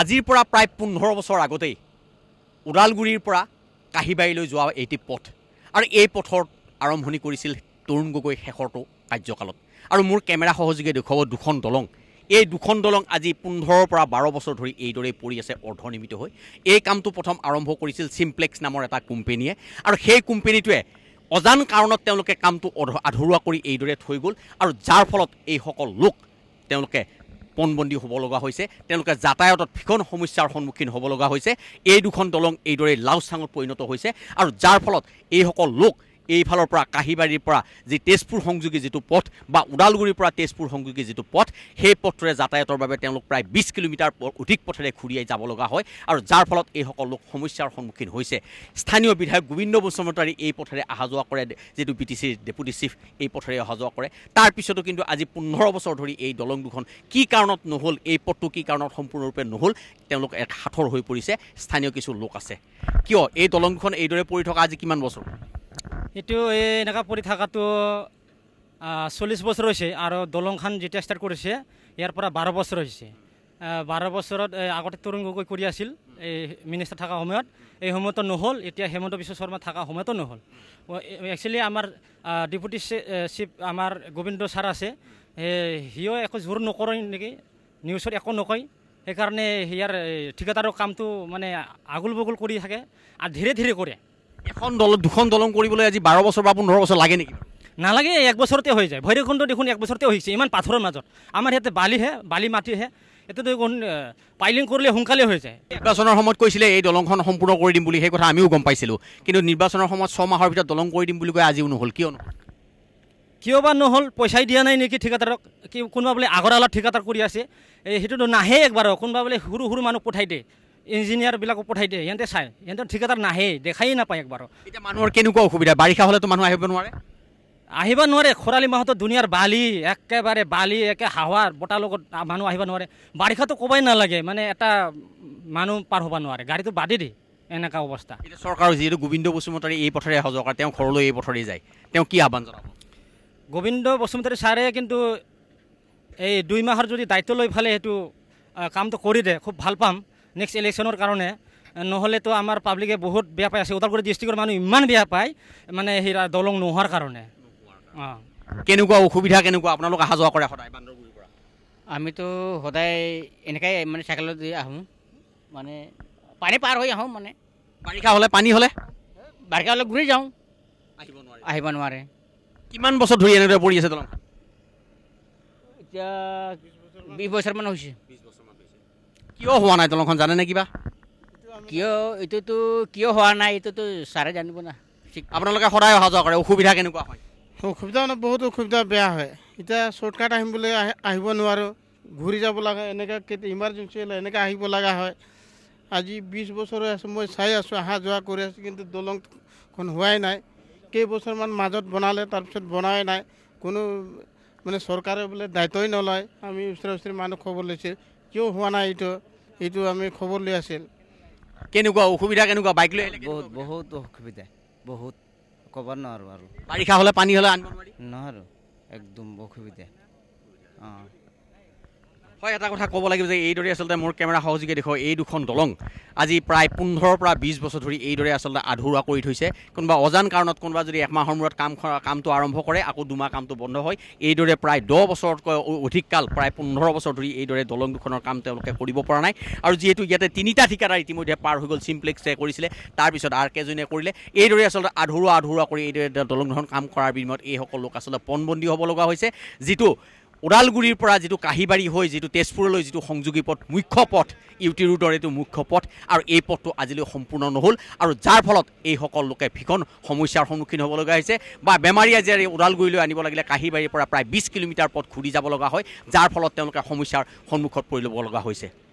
আজিৰ পৰা প্ৰায় পোন্ধৰ বছৰ আগতেই ওদালগুৰিৰ পৰা কাঁহীবাৰীলৈ যোৱা এইটি পথ আৰু এই পথৰ আৰম্ভণি কৰিছিল তৰুণ গগৈ শেষৰটো কাৰ্যকালত আৰু মোৰ কেমেৰা সহযোগে দেখুৱাব দুখন দলং এই দুখন দলং আজি পোন্ধৰৰ পৰা বাৰ বছৰ ধৰি এইদৰেই পৰি আছে অৰ্ধনিৰ্মিত হৈ এই কামটো প্ৰথম আৰম্ভ কৰিছিল চিম্প্লেক্স নামৰ এটা কোম্পেনীয়ে আৰু সেই কোম্পেনীটোৱে অজান কাৰণত তেওঁলোকে কামটো অধ আধৰুৱা কৰি এইদৰে থৈ গ'ল আৰু যাৰ ফলত এইসকল লোক তেওঁলোকে পণবন্দী হ'ব লগা হৈছে তেওঁলোকে যাতায়াতত ভীষণ সমস্যাৰ সন্মুখীন হ'ব লগা হৈছে এই দুখন দলং এইদৰে লাওচাঙত পৰিণত হৈছে আৰু যাৰ ফলত এইসকল লোক এইফালৰ পৰা কাঁহীবাৰীৰ পৰা যি তেজপুৰ সংযোগী যিটো পথ বা ওদালগুৰিৰ পৰা তেজপুৰ সংযোগী যিটো পথ সেই পথটোৰে যাতায়তৰ বাবে তেওঁলোক প্ৰায় বিছ কিলোমিটাৰ অধিক পথেৰে ঘূৰিয়াই যাব লগা হয় আৰু যাৰ ফলত এইসকল লোক সমস্যাৰ সন্মুখীন হৈছে স্থানীয় বিধায়ক গোবিন্দ বসুমতাৰী এই পথেৰে অহা যোৱা কৰে যিটো বি টি চিৰ ডেপুটি চিফ এই পথেৰে অহা যোৱা কৰে তাৰপিছতো কিন্তু আজি পোন্ধৰ বছৰ ধৰি এই দলং দুখন কি কাৰণত নহ'ল এই পথটো কি কাৰণত সম্পূৰ্ণৰূপে নহ'ল তেওঁলোক এক হাতৰ হৈ পৰিছে স্থানীয় কিছু লোক আছে কিয় এই দলংখন এইদৰে পৰি থকা আজি কিমান বছৰ এইটো এই এনেকুৱা পৰি থকাটো চল্লিছ বছৰ হৈছে আৰু দলংখন যেতিয়া ষ্টাৰ্ট কৰিছে ইয়াৰ পৰা বাৰ বছৰ হৈছে বাৰ বছৰত আগতে তৰুণ গগৈ কৰি আছিল এই মিনিষ্টাৰ থকা সময়ত এই সময়তো নহ'ল এতিয়া হেমন্ত বিশ্ব শৰ্মা থকা সময়তো নহ'ল একচুৱেলি আমাৰ ডিপুটি চিফ আমাৰ গোবিন্দ ছাৰ আছে সিও একো জোৰ নকৰে নেকি নিউজত একো নকয় সেইকাৰণে ইয়াৰ ঠিকাদাৰৰ কামটো মানে আগল বগল কৰি থাকে আৰু ধীৰে ধীৰে কৰে এখন দলং দুখন দলং কৰিবলৈ আজি বাৰ বছৰ বা পোন্ধৰ বছৰ লাগে নেকি নালাগে এক বছৰতে হৈ যায় ভৈৰৱকুণ্ড দেখোন এক বছৰতে হৈছে ইমান পাথৰৰ মাজত আমাৰ ইয়াতে বালিহে বালি মাটিহে এতিয়াতো দেখোন পাইলিং কৰিলে সোনকালে হৈ যায় নিৰ্বাচনৰ সময়ত কৈছিলে এই দলংখন সম্পূৰ্ণ কৰি দিম বুলি সেই কথা আমিও গম পাইছিলোঁ কিন্তু নিৰ্বাচনৰ সময়ত ছমাহৰ ভিতৰত দলং কৰি দিম বুলি কয় আজিও নহ'ল কিয় নহ'ল কিয় বা নহ'ল পইচাই দিয়া নাই নেকি ঠিকাদাৰক কি কোনোবা বোলে আগৰ আলাত ঠিকাদাৰ কৰি আছে এই সেইটোতো নাহে একবাৰ কোনোবা বোলে সৰু সৰু মানুহ পঠাই দিয়ে ইঞ্জিনিয়াৰবিলাকো পঠাই দিয়ে সিহঁতে চাই সিহঁতে ঠিকাদাৰ নাহেই দেখাই নাপায় একবাৰ এতিয়া মানুহৰ কেনেকুৱা অসুবিধা বাৰিষা হ'লেতো মানুহ আহিব নোৱাৰে আহিব নোৱাৰে খৰালি মাহতো দুনিয়াৰ বালি একেবাৰে বালি একে হাৱাৰ বতাহ লগত মানুহ আহিব নোৱাৰে বাৰিষাটো ক'বাই নালাগে মানে এটা মানুহ পাৰ হ'ব নোৱাৰে গাড়ীটো বাদি দি এনেকুৱা অৱস্থা চৰকাৰৰ যিহেতু গোবিন্দ বসুমতাৰী এই পথেৰে অহা যোৱা তেওঁ ঘৰলৈ এই পথেৰে যায় তেওঁ কি আহ্বান জনাব গোবিন্দ বসুমতাৰী ছাৰে কিন্তু এই দুই মাহৰ যদি দায়িত্ব লৈ ফেলে সেইটো কামটো কৰি দিয়ে খুব ভাল পাম নেক্সট ইলেকশ্যনৰ কাৰণে নহ'লেতো আমাৰ পাব্লিকে বহুত বেয়া পাই আছে ওদালগুৰি ডিষ্ট্ৰিক্টৰ মানুহ ইমান বেয়া পায় মানে সেই দলং নোহোৱাৰ কাৰণে অঁ কেনেকুৱা অসুবিধা কেনেকুৱা আপোনালোক অহা যোৱা কৰে সদায় আমিতো সদায় এনেকৈ মানে চাইকেলত দি আহোঁ মানে পানী পাৰ হৈ আহোঁ মানে বাৰিষা হ'লে পানী হ'লে বাৰিষা হ'লে ঘূৰি যাওঁ আহিব নোৱাৰে আহিব নোৱাৰে কিমান বছৰ ধৰি এনেদৰে পৰি আছে দলং এতিয়া বিছ বছৰমান হৈছে কিয় হোৱা নাই দলংখন জানে নে কিবা কিয় এইটোতো কিয় হোৱা নাই এইটোতো ছাৰে জানিব না আপোনালোকে সদায় অহা যোৱা কৰে অসুবিধা কেনেকুৱা হয় অসুবিধা মানে বহুত অসুবিধা বেয়া হয় এতিয়া শ্বৰ্টকাট আহিম বুলি আহিব নোৱাৰোঁ ঘূৰি যাব লাগে এনেকৈ কেতিয়া ইমাৰ্জেঞ্চি হ'লে এনেকৈ আহিব লগা হয় আজি বিছ বছৰ হৈ আছোঁ মই চাই আছোঁ অহা যোৱা কৰি আছোঁ কিন্তু দলংখন হোৱাই নাই কেইবছৰমান মাজত বনালে তাৰপিছত বনাই নাই কোনো মানে চৰকাৰে বোলে দায়িত্বই নলয় আমি ওচৰা ওচৰি মানুহ খবৰ লৈছোঁ কিয় হোৱা নাই এইটো এইটো আমি খবৰ লৈ আছিল কেনেকুৱা অসুবিধা কেনেকুৱা বাইক লৈ বহুত বহুত অসুবিধা বহুত ক'ব নোৱাৰোঁ আৰু বাৰিষা হ'লে পানী হ'লে আনিব নোৱাৰোঁ একদম অসুবিধা অঁ হয় এটা কথা ক'ব লাগিব যে এইদৰে আচলতে মোৰ কেমেৰা সহযোগে দেখো এই দুখন দলং আজি প্ৰায় পোন্ধৰৰ পৰা বিছ বছৰ ধৰি এইদৰে আচলতে আধৰুৱা কৰি থৈছে কোনোবা অজান কাৰণত কোনোবা যদি একমাহৰ মূৰত কাম কামটো আৰম্ভ কৰে আকৌ দুমাহ কামটো বন্ধ হয় এইদৰে প্ৰায় দহ বছৰতকৈ অধিক কাল প্ৰায় পোন্ধৰ বছৰ ধৰি এইদৰে দলং দুখনৰ কাম তেওঁলোকে কৰিব পৰা নাই আৰু যিহেতু ইয়াতে তিনিটা ঠিকাদাৰ ইতিমধ্যে পাৰ হৈ গ'ল চিম্প্লেক্সে কৰিছিলে তাৰপিছত আৰ কেজনে কৰিলে এইদৰে আচলতে আধৰুৱা আধৰুৱা কৰি এইদৰে দলং দুখন কাম কৰাৰ বিনিময়ত এইসকল লোক আচলতে পণবন্দী হ'ব লগা হৈছে যিটো ওদালগুৰিৰ পৰা যিটো কাঁহীবাৰী হৈ যিটো তেজপুৰলৈ যিটো সংযোগী পথ মুখ্য পথ ইউটি ৰোডৰ এইটো মুখ্য পথ আৰু এই পথটো আজিলৈ সম্পূৰ্ণ নহ'ল আৰু যাৰ ফলত এইসকল লোকে ভীষণ সমস্যাৰ সন্মুখীন হ'ব লগা হৈছে বা বেমাৰী আজি ওদালগুৰিলৈ আনিব লাগিলে কাঁহীবাৰীৰ পৰা প্ৰায় বিছ কিলোমিটাৰ পথ ঘূৰি যাব লগা হয় যাৰ ফলত তেওঁলোকে সমস্যাৰ সন্মুখত পৰি ল'ব লগা হৈছে